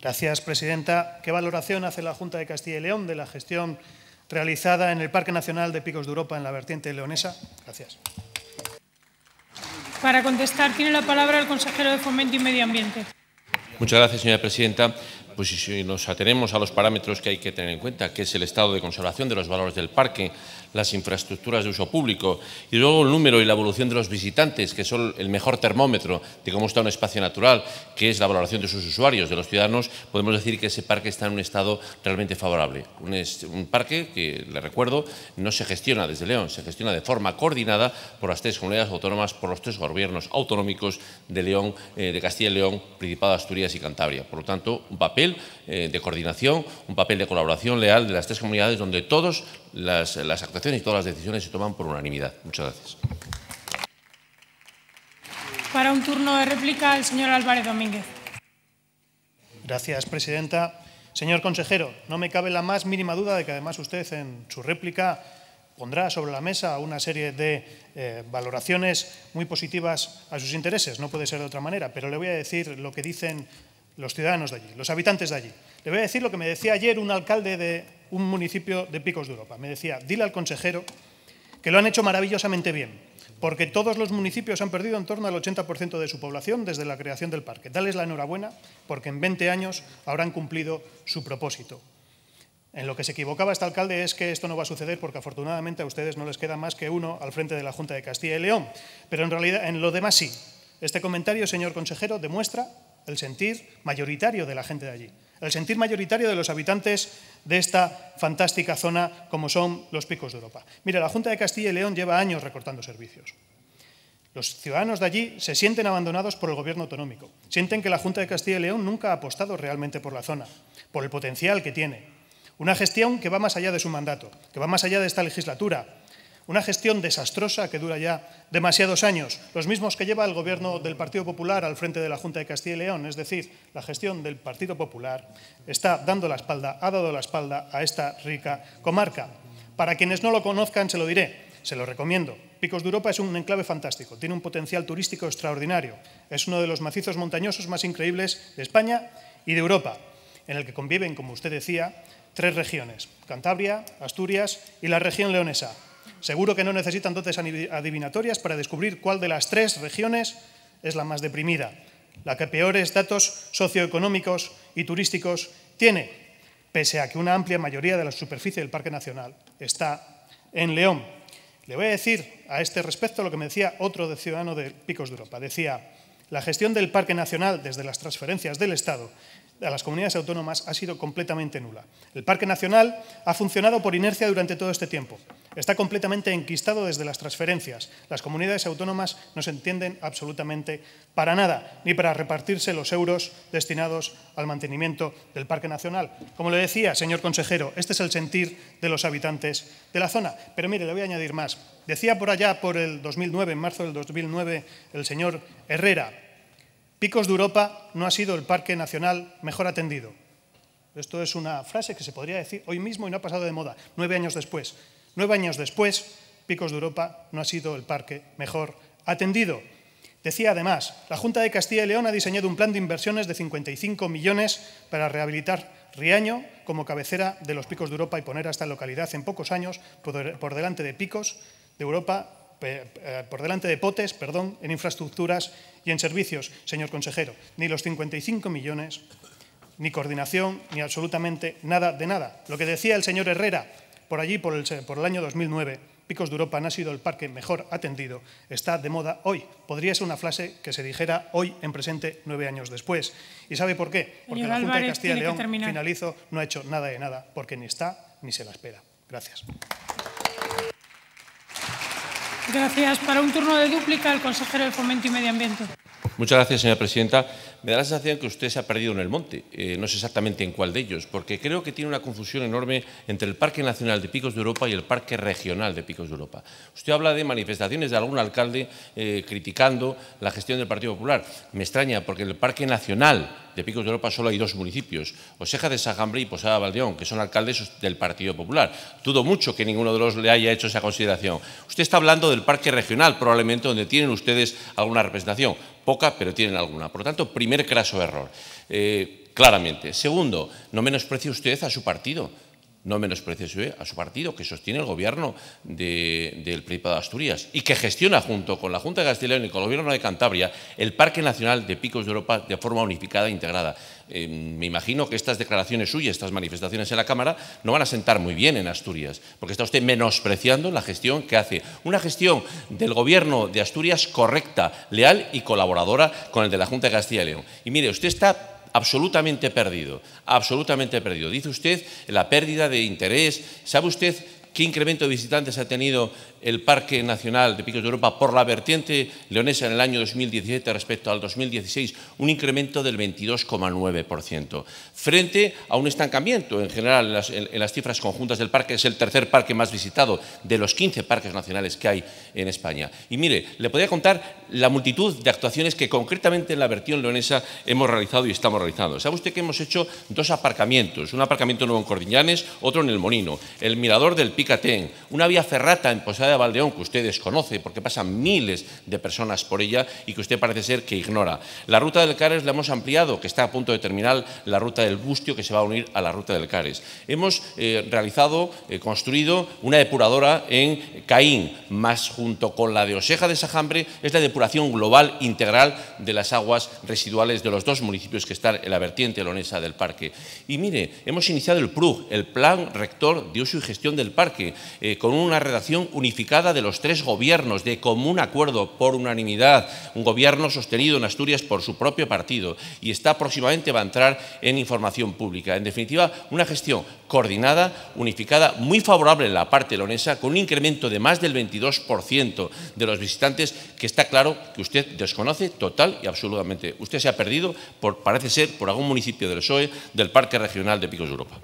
Gracias, presidenta. ¿Qué valoración hace la Junta de Castilla y León de la gestión realizada en el Parque Nacional de Picos de Europa en la vertiente leonesa? Gracias. Para contestar, tiene la palabra el consejero de Fomento y Medio Ambiente. Muchas gracias, señora presidenta pues si nos atenemos a los parámetros que hay que tener en cuenta, que es el estado de conservación de los valores del parque, las infraestructuras de uso público y luego el número y la evolución de los visitantes, que son el mejor termómetro de cómo está un espacio natural, que es la valoración de sus usuarios, de los ciudadanos, podemos decir que ese parque está en un estado realmente favorable. Un, parque que, le recuerdo, no se gestiona desde León, se gestiona de forma coordinada por las tres comunidades autónomas, por los tres gobiernos autonómicos de León, eh, de Castilla y León, Principado de Asturias y Cantabria. Por lo tanto, un papel eh, de coordinación, un papel de colaboración leal de las tres comunidades donde todas las, actuaciones y todas las decisiones se toman por unanimidad. Muchas gracias. Para un turno de réplica, el señor Álvarez Domínguez. Gracias, presidenta. Señor consejero, no me cabe la más mínima duda de que además usted en su réplica pondrá sobre la mesa una serie de eh, valoraciones muy positivas a sus intereses, no puede ser de otra manera, pero le voy a decir lo que dicen los ciudadanos de allí, los habitantes de allí. Le voy a decir lo que me decía ayer un alcalde de un municipio de Picos de Europa. Me decía, dile al consejero que lo han hecho maravillosamente bien, porque todos los municipios han perdido en torno al 80% de su población desde la creación del parque. Dales la enhorabuena, porque en 20 años habrán cumplido su propósito. En lo que se equivocaba este alcalde es que esto no va a suceder porque afortunadamente a ustedes no les queda más que uno al frente de la Junta de Castilla y León. Pero en realidad en lo demás sí. Este comentario, señor consejero, demuestra el sentir mayoritario de la gente de allí, el sentir mayoritario de los habitantes de esta fantástica zona como son los picos de Europa. Mira, la Junta de Castilla y León lleva años recortando servicios. Los ciudadanos de allí se sienten abandonados por el gobierno autonómico, sienten que la Junta de Castilla y León nunca ha apostado realmente por la zona, por el potencial que tiene. Una gestión que va más allá de su mandato, que va más allá de esta legislatura, una gestión desastrosa que dura ya demasiados años, los mismos que lleva el gobierno del Partido Popular al frente de la Junta de Castilla y León, es decir, la gestión del Partido Popular está dando la espalda, ha dado la espalda a esta rica comarca. Para quienes no lo conozcan, se lo diré, se lo recomiendo. Picos de Europa es un enclave fantástico, tiene un potencial turístico extraordinario, es uno de los macizos montañosos más increíbles de España y de Europa, en el que conviven, como usted decía, tres regiones, Cantabria, Asturias y la región leonesa, Seguro que no necesitan dotes adivinatorias para descubrir cuál de las tres regiones es la más deprimida, la que peores datos socioeconómicos y turísticos tiene, pese a que una amplia mayoría de la superficie del Parque Nacional está en León. Le voy a decir a este respecto lo que me decía otro ciudadano de Picos de Europa. Decía, la gestión del Parque Nacional desde las transferencias del Estado a las comunidades autónomas ha sido completamente nula. El Parque Nacional ha funcionado por inercia durante todo este tiempo. Está completamente enquistado desde las transferencias. Las comunidades autónomas no se entienden absolutamente para nada, ni para repartirse los euros destinados al mantenimiento del Parque Nacional. Como le decía, señor consejero, este es el sentir de los habitantes de la zona. Pero mire, le voy a añadir más. Decía por allá, por el 2009, en marzo del 2009, el señor Herrera, Picos de Europa no ha sido el Parque Nacional mejor atendido. Esto es una frase que se podría decir hoy mismo y no ha pasado de moda, nueve años después. Nueve años después, Picos de Europa no ha sido el parque mejor atendido. Decía además, la Junta de Castilla y León ha diseñado un plan de inversiones de 55 millones para rehabilitar Riaño como cabecera de los Picos de Europa y poner a esta localidad en pocos años por delante de Picos de Europa, eh, por delante de Potes, perdón, en infraestructuras y en servicios, señor consejero. Ni los 55 millones, ni coordinación, ni absolutamente nada de nada. Lo que decía el señor Herrera, por allí, por el, año 2009, Picos de Europa ha sido el parque mejor atendido. Está de moda hoy. Podría ser una frase que se dijera hoy en presente, nueve años después. ¿Y sabe por qué? Porque la Junta de Castilla y León, finalizo, no ha hecho nada de nada, porque ni está ni se la espera. Gracias. Gracias. Para un turno de dúplica, el consejero de Fomento y Medio Ambiente. Muchas gracias, señora presidenta. Me da la sensación que usted se ha perdido en el monte, eh, no sé exactamente en cuál de ellos, porque creo que tiene una confusión enorme entre el Parque Nacional de Picos de Europa y el Parque Regional de Picos de Europa. Usted habla de manifestaciones de algún alcalde eh, criticando la gestión del Partido Popular. Me extraña, porque el Parque Nacional de Picos de Europa solo hay dos municipios, Oseja de Sajambre y Posada Valdeón, que son alcaldes del Partido Popular. Dudo mucho que ninguno de los le haya hecho esa consideración. Usted está hablando del parque regional, probablemente donde tienen ustedes alguna representación, poca, pero tienen alguna. Por lo tanto, primer craso error, eh, claramente. Segundo, no menosprecie usted a su partido no menosprecie eh, a su partido, que sostiene el gobierno del Principado de Asturias y que gestiona junto con la Junta de Castilla y con el gobierno de Cantabria el Parque Nacional de Picos de Europa de forma unificada e integrada. Eh, me imagino que estas declaraciones suyas, estas manifestaciones en la Cámara, no van a sentar muy bien en Asturias, porque está usted menospreciando la gestión que hace. Una gestión del gobierno de Asturias correcta, leal y colaboradora con el de la Junta de Castilla y León. Y mire, usted está absolutamente perdido, absolutamente perdido. Dice usted la pérdida de interés, ¿sabe usted qué incremento de visitantes ha tenido el Parque Nacional de Picos de Europa por la vertiente leonesa en el año 2017 respecto al 2016, un incremento del 22,9%, frente a un estancamiento en general en las, cifras conjuntas del parque, es el tercer parque más visitado de los 15 parques nacionales que hay en España. Y mire, le podría contar la multitud de actuaciones que concretamente en la vertiente leonesa hemos realizado y estamos realizando. ¿Sabe usted que hemos hecho dos aparcamientos? Un aparcamiento nuevo en Cordiñanes, otro en El Molino, el mirador del Picatén, una vía ferrata en Posada de Valdeón, que usted desconoce porque pasan miles de personas por ella y que usted parece ser que ignora. La ruta del Cares la hemos ampliado, que está a punto de terminar la ruta del Bustio, que se va a unir a la ruta del Cares. Hemos eh, realizado, eh, construido una depuradora en Caín, más junto con la de Oseja de Sajambre, es la depuración global integral de las aguas residuales de los dos municipios que están en la vertiente lonesa del parque. Y mire, hemos iniciado el PRUG, el Plan Rector de Uso y Gestión del Parque, eh, con una redacción unificada Unificada de los tres gobiernos de común acuerdo por unanimidad, un gobierno sostenido en Asturias por su propio partido y está próximamente va a entrar en información pública. En definitiva, una gestión coordinada, unificada, muy favorable en la parte leonesa, con un incremento de más del 22% de los visitantes, que está claro que usted desconoce total y absolutamente. Usted se ha perdido, por, parece ser, por algún municipio del PSOE, del Parque Regional de Picos de Europa.